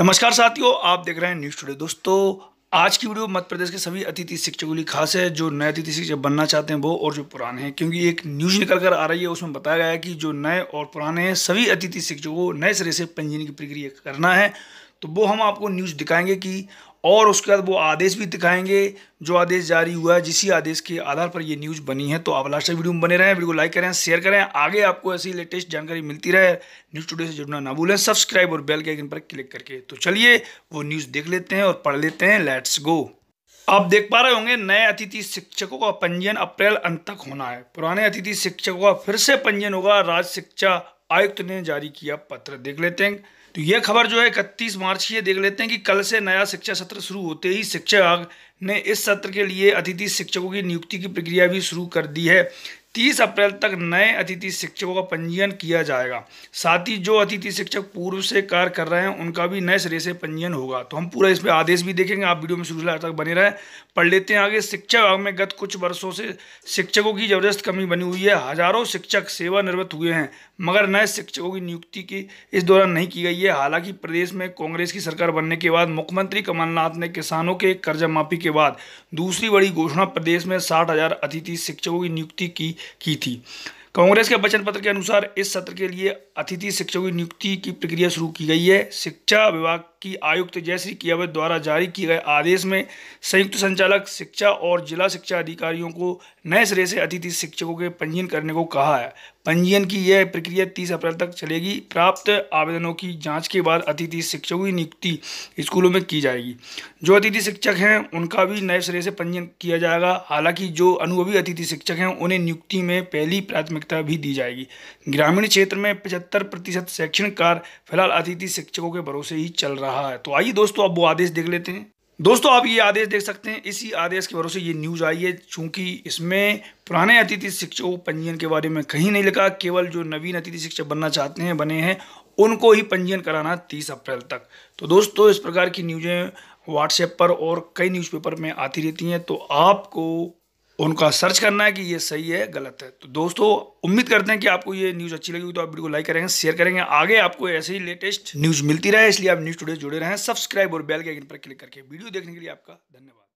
नमस्कार साथियों आप देख रहे हैं न्यूज़ टुडे दोस्तों आज की वीडियो मध्य प्रदेश के सभी अतिथि शिक्षकों के लिए खास है जो नए अतिथि शिक्षक बनना चाहते हैं वो और जो पुराने हैं क्योंकि एक न्यूज़ निकल कर आ रही है उसमें बताया गया है कि जो नए और पुराने हैं सभी अतिथि शिक्षकों को नए सिरे से पंजीयन की प्रक्रिया करना है तो वो हम आपको न्यूज़ दिखाएंगे कि और उसके बाद वो आदेश भी दिखाएंगे जो आदेश जारी हुआ है जिसी आदेश के आधार पर ये न्यूज़ बनी है तो आप लास्ट वीडियो में बने रहें वीडियो को लाइक करें शेयर करें आगे आपको ऐसी लेटेस्ट जानकारी मिलती रहे न्यूज़ टुडे से जुड़ना ना भूलें सब्सक्राइब और बेल के आइकन पर क्लिक करके तो चलिए वो न्यूज़ देख लेते हैं और पढ़ लेते हैं लेट्स गो आप देख पा रहे होंगे नए अतिथि शिक्षकों का पंजीयन अप्रैल अंत तक होना है पुराने अतिथि शिक्षकों का फिर से पंजीयन होगा राज्य शिक्षा आयुक्त ने जारी किया पत्र देख लेते हैं तो यह खबर जो है इकतीस मार्च की देख लेते हैं कि कल से नया शिक्षा सत्र शुरू होते ही शिक्षक ने इस सत्र के लिए अतिथि शिक्षकों की नियुक्ति की प्रक्रिया भी शुरू कर दी है तीस अप्रैल तक नए अतिथि शिक्षकों का पंजीयन किया जाएगा साथ ही जो अतिथि शिक्षक पूर्व से कार्य कर रहे हैं उनका भी नए सिरे से पंजीयन होगा तो हम पूरा इसमें आदेश भी देखेंगे आप वीडियो में शुरू से तक बने रहें पढ़ लेते हैं आगे शिक्षा विभाग में गत कुछ वर्षों से शिक्षकों की जबरदस्त कमी बनी हुई है हजारों शिक्षक सेवानिवृत्त हुए हैं मगर नए शिक्षकों की नियुक्ति की इस दौरान नहीं की गई है हालांकि प्रदेश में कांग्रेस की सरकार बनने के बाद मुख्यमंत्री कमलनाथ ने किसानों के कर्जा माफी के बाद दूसरी बड़ी घोषणा प्रदेश में साठ अतिथि शिक्षकों की नियुक्ति की की थी कांग्रेस के वचन पत्र के अनुसार इस सत्र के लिए अतिथि शिक्षकों की नियुक्ति की प्रक्रिया शुरू की गई है शिक्षा विभाग की आयुक्त जयश्री कियावत द्वारा जारी किए गए आदेश में संयुक्त संचालक शिक्षा और जिला शिक्षा अधिकारियों को नए सिरे से अतिथि शिक्षकों के पंजीयन करने को कहा है पंजीयन की यह प्रक्रिया 30 अप्रैल तक चलेगी प्राप्त आवेदनों की जांच के बाद अतिथि शिक्षकों की नियुक्ति स्कूलों में की जाएगी जो अतिथि शिक्षक हैं उनका भी नए सिरे से पंजीयन किया जाएगा हालांकि जो अनुभवी अतिथि शिक्षक हैं उन्हें नियुक्ति में पहली प्राथमिकता भी दी जाएगी ग्रामीण क्षेत्र में पचहत्तर प्रतिशत शैक्षणिक कार्य फिलहाल अतिथि शिक्षकों के भरोसे ही चल रहा रहा है तो आइए दोस्तों अब वो आदेश देख लेते हैं दोस्तों आप ये आदेश देख सकते हैं इसी आदेश के भरोसे ये न्यूज़ आई है चूंकि इसमें पुराने अतिथि शिक्षकों पंजीयन के बारे में कहीं नहीं लिखा केवल जो नवीन अतिथि शिक्षक बनना चाहते हैं बने हैं उनको ही पंजीयन कराना तीस अप्रैल तक तो दोस्तों इस प्रकार की न्यूज़ें व्हाट्सएप पर और कई न्यूज़पेपर में आती रहती हैं तो आपको उनका सर्च करना है कि ये सही है गलत है तो दोस्तों उम्मीद करते हैं कि आपको ये न्यूज़ अच्छी लगी तो आप वीडियो को लाइक करेंगे शेयर करेंगे आगे आपको ऐसे ही लेटेस्ट न्यूज़ मिलती रहे इसलिए आप न्यूज़ टुडे जुड़े रहें सब्सक्राइब और बेल के आइकन पर क्लिक करके वीडियो देखने के लिए आपका धन्यवाद